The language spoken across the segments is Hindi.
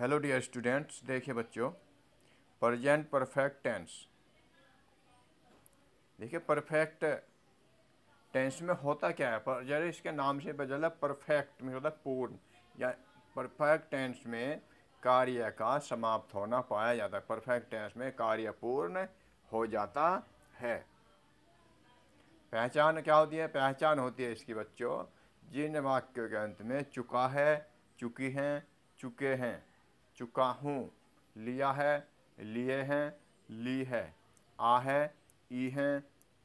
हेलो डियर स्टूडेंट्स देखिए बच्चों प्रजेंट परफेक्ट टेंस देखिए परफेक्ट टेंस में होता क्या है पर इसके नाम से बदल परफेक्ट में होता पूर्ण या परफेक्ट टेंस में कार्य का समाप्त होना पाया जाता है परफेक्ट टेंस में कार्य पूर्ण हो जाता है पहचान क्या होती है पहचान होती है इसकी बच्चों जिन वाक्यों के अंत में चुका है चुकी हैं चुके हैं चुका हूँ लिया है लिए हैं ली है आ है ई हैं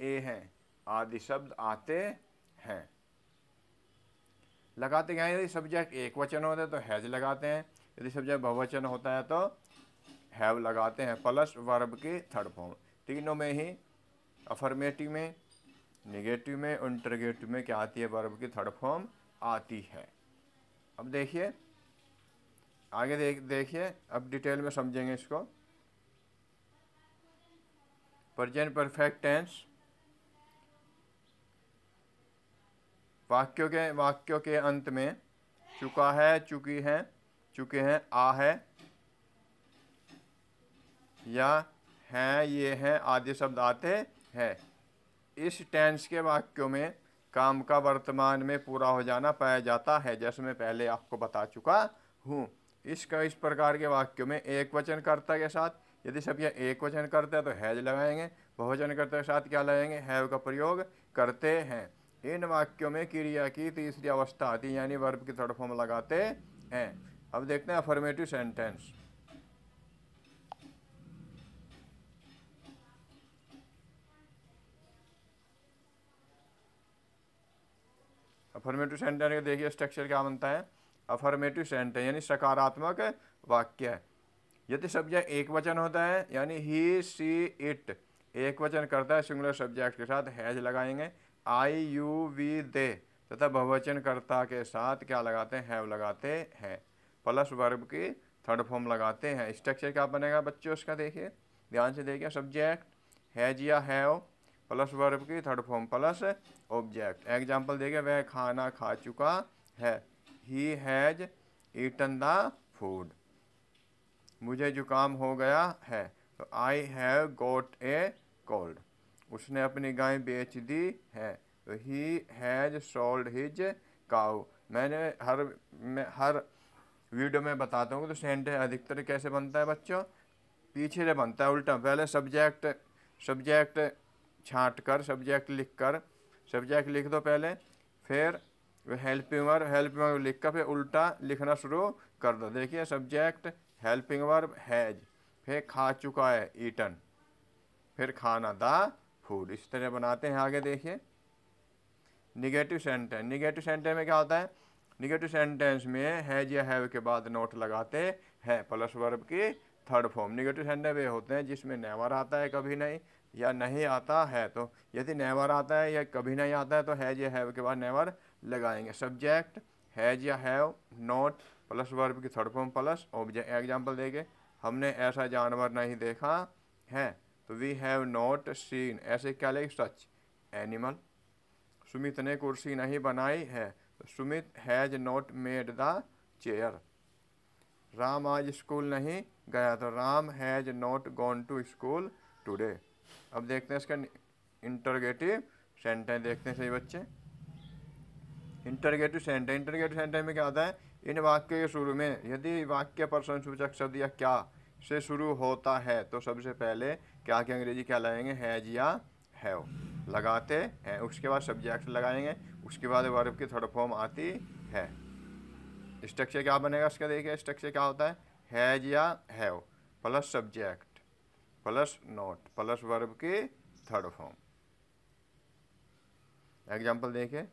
ए हैं आदि शब्द आते हैं लगाते क्या यदि सब्जेक्ट एक वचन होता है तो हैज लगाते हैं यदि सब्जेक्ट बहुवचन होता है तो हैव लगाते हैं प्लस वर्ब के थर्ड फॉर्म तीनों में ही अफर्मेटिव में निगेटिव में इंटरगेटिव में क्या आती है वर्ब की थर्ड फॉर्म आती है अब देखिए आगे देख देखिए अब डिटेल में समझेंगे इसको प्रजेंट परफेक्ट टेंस वाक्यों के वाक्यों के अंत में चुका है चुकी है चुके हैं आ है या हैं ये हैं आदि शब्द आते हैं इस टेंस के वाक्यों में काम का वर्तमान में पूरा हो जाना पाया जाता है जैसे मैं पहले आपको बता चुका हूँ इसका इस प्रकार के वाक्यों में एक वचन कर्ता के साथ यदि सब यह एक वचन करता है तो हैज लगाएंगे बहुवचन कर्ता के साथ क्या लगाएंगे हैव का प्रयोग करते हैं इन वाक्यों में क्रिया की तीसरी अवस्था आती है यानी वर्ब की थर्ड फॉर्म लगाते हैं अब देखते हैं अफर्मेटिव सेंटेंस अफर्मेटिव सेंटेंस देखिए स्ट्रक्चर क्या बनता है अफर्मेटिव सेंटेंस यानी सकारात्मक वाक्य है यदि सब्जेक्ट एक वचन होता है यानी ही सी इट एक वचन करता है सिंगुलर सब्जेक्ट के साथ हैज लगाएंगे आई यू वी दे तथा बहुवचन के साथ क्या लगाते हैं हैव लगाते हैं प्लस वर्ब की थर्ड फॉर्म लगाते हैं स्ट्रक्चर क्या बनेगा बच्चों उसका देखिए ध्यान से देखिए सब्जेक्ट हैज या हैव प्लस वर्ब की third form plus object example देखिए वह खाना खा चुका है he has eaten the food मुझे जुकाम हो गया है तो I have got A cold उसने अपनी गाय बेच दी है तो he has sold his cow मैंने हर मैं हर वीडियो में बताता हूँ तो सेंट अधिकतर कैसे बनता है बच्चों पीछे से बनता है उल्टा पहले सब्जेक्ट सब्जेक्ट छाँट कर सब्जेक्ट लिख कर सब्जेक्ट लिख दो पहले फिर हेल्पिंग वर्ब हेल्पिंग वर्ब लिख कर फिर उल्टा लिखना शुरू कर दो देखिए सब्जेक्ट हेल्पिंग वर्ब हैज फिर खा चुका है ईटन फिर खाना द फूड इस तरह बनाते हैं आगे देखिए निगेटिव सेंटेंस निगेटिव सेंटेंस में क्या होता है निगेटिव सेंटेंस में हैज या हैव के बाद नोट लगाते हैं प्लस वर्ब की थर्ड फॉर्म निगेटिव सेंटेंस वे होते हैं जिसमें नेवर आता है कभी नहीं या नहीं आता है तो यदि नेवर आता है या कभी नहीं आता है तो हैज या हैव के बाद नेवर लगाएंगे सब्जेक्ट हैज या हैव नॉट प्लस वर्ब की third form plus object example देंगे हमने ऐसा जानवर नहीं देखा है तो वी हैव नॉट सीन ऐसे क्या ले सच एनिमल सुमित ने कुर्सी नहीं बनाई है तो Sumit has not made the chair Ram आज स्कूल नहीं गया तो Ram has not gone to school today अब देखते हैं इसका इंटरगेटिव सेंटेंस देखते हैं सही बच्चे इंटरगेटिव सेंटर इंटरगेटिव सेंटर में क्या होता है इन वाक्य के शुरू में यदि वाक्य पर संसूचक शब्द या क्या से शुरू होता है तो सबसे पहले क्या के अंग्रेजी क्या लगाएंगे हैज या हैव लगाते हैं उसके बाद सब्जेक्ट लगाएंगे उसके बाद वर्ब की थर्ड फॉर्म आती है स्ट्रक्चर क्या बनेगा इसका देखिए स्ट्रक्चर क्या होता है हैज या have plus subject plus not plus verb की थर्ड फॉर्म एग्जाम्पल देखिए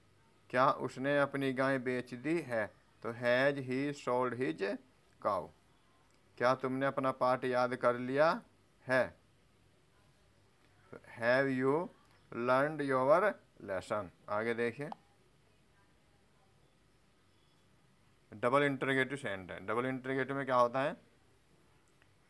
क्या उसने अपनी गाय बेच दी है तो has he sold his cow क्या तुमने अपना पार्ट याद कर लिया है have you learn your lesson आगे देखिए डबल इंटरगेटिव है डबल इंटरगेटिव में क्या होता है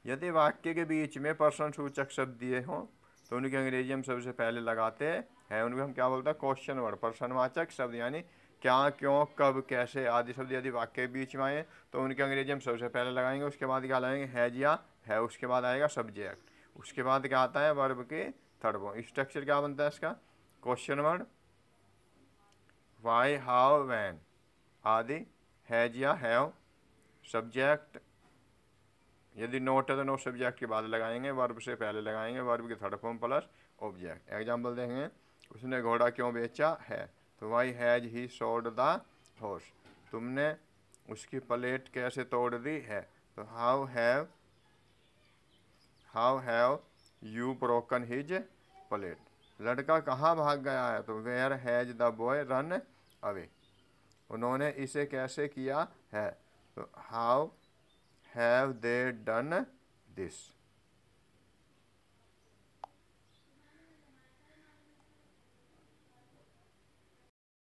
यदि वाक्य के बीच में पर्सन सूचक शब्द दिए हों तो उनकी अंग्रेजी हम सबसे पहले लगाते हैं उनको हम क्या बोलते हैं क्वेश्चन वर्ड प्रश्नवाचक शब्द यानी क्या क्यों कब कैसे आदि शब्द यदि वाक्य बीच में आए तो उनकी अंग्रेजी हम सबसे पहले लगाएंगे उसके बाद क्या लगाएंगे हैज या है उसके बाद आएगा सब्जेक्ट उसके बाद क्या आता है वर्ब के थर्ड फॉर्म स्ट्रक्चर क्या बनता है इसका question word why how when आदि हैज या हैव सब्जेक्ट यदि नोट है तो नो सब्जेक्ट के बाद लगाएंगे वर्ब से पहले लगाएंगे वर्ब के third form plus object example देखेंगे उसने घोड़ा क्यों बेचा है तो वाई हैज ही सोड द हॉर्स तुमने उसकी प्लेट कैसे तोड़ दी है तो how have how have you broken his plate लड़का कहाँ भाग गया है तो where has the boy run away उन्होंने इसे कैसे किया है तो how have they done this?